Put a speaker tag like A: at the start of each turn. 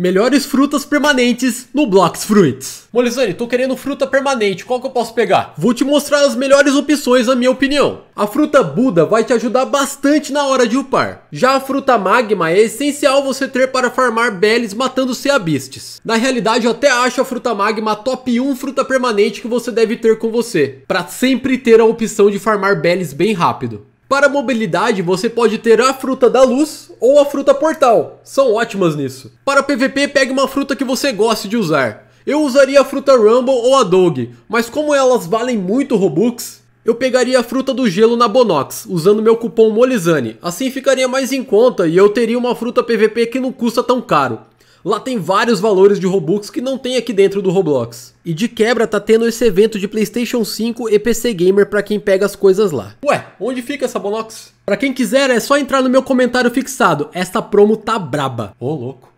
A: Melhores frutas permanentes no Blocks Fruits. Molizane, tô querendo fruta permanente, qual que eu posso pegar? Vou te mostrar as melhores opções, na minha opinião. A fruta Buda vai te ajudar bastante na hora de upar. Já a fruta Magma é essencial você ter para farmar Beles matando Seabistes. Na realidade, eu até acho a fruta Magma a top 1 fruta permanente que você deve ter com você, para sempre ter a opção de farmar Beles bem rápido. Para mobilidade, você pode ter a fruta da luz ou a fruta portal, são ótimas nisso. Para PVP, pegue uma fruta que você goste de usar. Eu usaria a fruta Rumble ou a Dog, mas como elas valem muito Robux, eu pegaria a fruta do gelo na Bonox, usando meu cupom Molizane. Assim ficaria mais em conta e eu teria uma fruta PVP que não custa tão caro. Lá tem vários valores de Robux que não tem aqui dentro do Roblox. E de quebra tá tendo esse evento de Playstation 5 e PC Gamer pra quem pega as coisas lá. Ué, onde fica essa Bonox? Pra quem quiser é só entrar no meu comentário fixado, esta promo tá braba. Ô louco.